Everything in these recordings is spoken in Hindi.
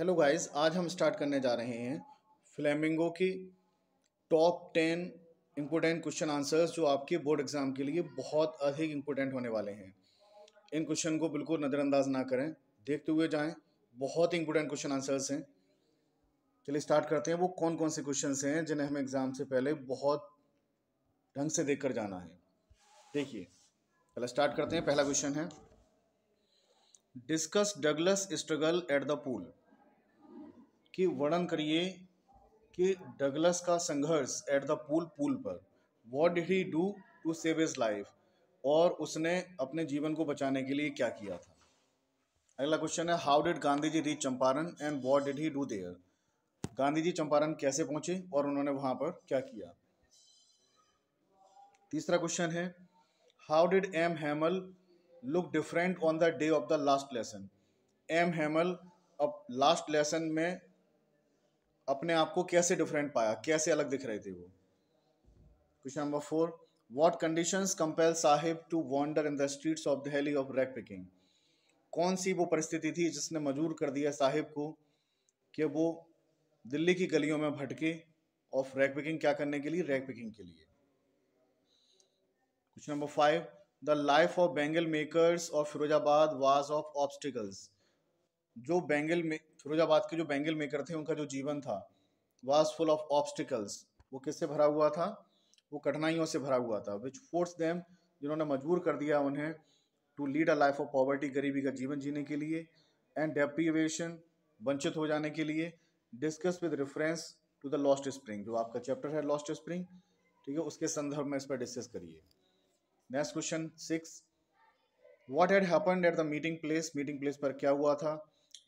हेलो गाइस आज हम स्टार्ट करने जा रहे हैं फ्लेमिंगो की top ten important question answers जो आपके बोर्ड एग्ज़ाम के लिए बहुत अधिक इम्पोर्टेंट होने वाले हैं इन क्वेश्चन को बिल्कुल नज़रअंदाज ना करें देखते हुए जाएं बहुत ही इम्पोर्टेंट क्वेश्चन आंसर्स हैं चलिए स्टार्ट करते हैं वो कौन कौन से क्वेश्चन हैं जिन्हें हमें एग्ज़ाम से पहले बहुत ढंग से देख कर जाना है देखिए पहले स्टार्ट करते हैं पहला क्वेश्चन है discuss Douglas struggle at the pool कि वर्णन करिए कि डगलस का संघर्ष एट द पूल पूल पर what did he do to save his life और उसने अपने जीवन को बचाने के लिए क्या किया था अगला क्वेश्चन है how did Gandhi ji reach Champaran and what did he do there Gandhi ji Champaran कैसे पहुंचे और उन्होंने वहां पर क्या किया तीसरा क्वेश्चन है how did M Hamel look different on the day of the last lesson M Hamel अब लास्ट लेसन में अपने आप को कैसे डिफरेंट पाया कैसे अलग दिख रहे थे वो question number four what condition compel Saheb to wander in the streets of Delhi of rag picking कौन सी वो परिस्थिति थी जिसने मजबूर कर दिया साहिब को कि वो दिल्ली की गलियों में भटके ऑफ रैक पिकिंग क्या करने के लिए रैक पिकिंग के लिए question number five the life of bangle makers of Firozabad was of obstacles जो बैंगल में फिरोजाबाद के जो बैंगल मेकर थे उनका जो जीवन था वाज फुल ऑफ ऑब्स्टिकल्स वो किससे भरा हुआ था वो कठिनाइयों से भरा हुआ था विच फोर्स देम जिन्होंने मजबूर कर दिया उन्हें to lead a life of poverty गरीबी का जीवन जीने के लिए एंड डेप्रीवेशन वंचित हो जाने के लिए discuss with reference to the Lost Spring जो आपका चैप्टर है लॉस्ट स्प्रिंग ठीक है उसके संदर्भ में इस पर डिस्कस करिए next question six what had happen at the meeting place meeting place पर क्या हुआ था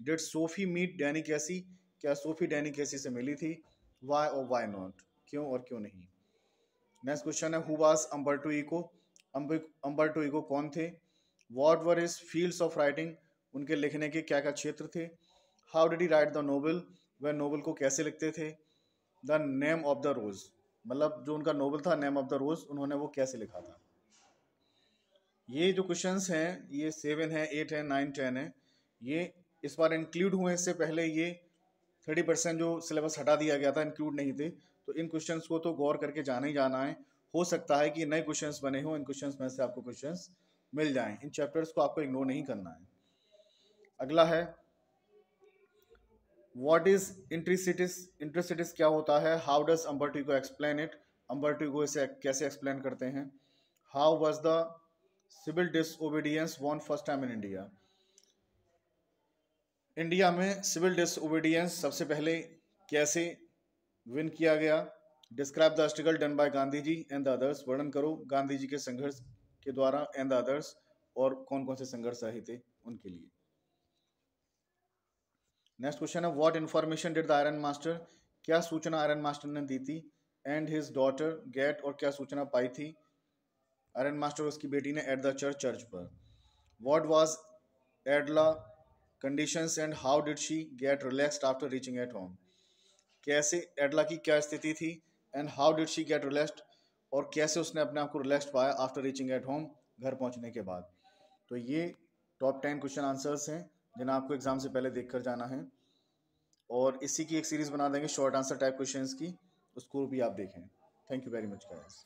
डिड सोफी मीट डैनी कैसी क्या सोफी डैनी कैसी से मिली थी वाई और वाई नॉट क्यों और क्यों नहीं नेक्स्ट क्वेश्चन है who was Umberto Eco Umberto कौन थे what were is fields of writing उनके लिखने के क्या क्या क्षेत्र थे how did he write the novel वह नोबल को कैसे लिखते थे the name of the rose मतलब जो उनका नोबल था नेम ऑफ द रोज़ उन्होंने वो कैसे लिखा था ये जो क्वेश्चंस हैं ये सेवन है एट है नाइन टेन है ये इस बार इंक्लूड हुए इससे पहले ये थर्टी परसेंट जो सिलेबस हटा दिया गया था इंक्लूड नहीं थे तो इन क्वेश्चंस को तो गौर करके जाना ही जाना है हो सकता है कि नए क्वेश्चंस बने हों इन क्वेश्चंस में से आपको क्वेश्चंस मिल जाएं इन चैप्टर्स को आपको इग्नोर नहीं करना है अगला है वॉट इज इंट्रीसिटिस इंट्रीसिटिस क्या होता है हाउ डज अम्बर्टी को एक्सप्लेन इट अम्बर्टी को इसे कैसे एक्सप्लेन करते हैं how was the civil obedience won first time in India India में सिविल डिसओबीडियंस सबसे पहले कैसे विन किया गया describe the struggle done by Gandhi ji and the others वर्णन करो गांधी जी के संघर्ष के द्वारा एंड द अदर्स और कौन कौन से संघर्ष आए थे उनके लिए नेक्स्ट क्वेश्चन है what information did the iron master क्या सूचना आयरन मास्टर ने दी थी एंड हिज डॉटर गेट और क्या सूचना पाई थी आयरन मास्टर उसकी बेटी ने एट द चर्च चर्च पर what was Edla conditions and how did she get relaxed after reaching at home कैसे एडला की क्या स्थिति थी and how did she get relaxed और कैसे उसने अपने आप को रिलैक्सड पाया आफ्टर रीचिंग एट होम घर पहुंचने के बाद तो ये टॉप टेन क्वेश्चन आंसर्स हैं जिन्हें आपको एग्जाम से पहले देख कर जाना है और इसी की एक सीरीज़ बना देंगे शॉर्ट आंसर टाइप क्वेश्चन की उसको भी आप देखें thank you very much guys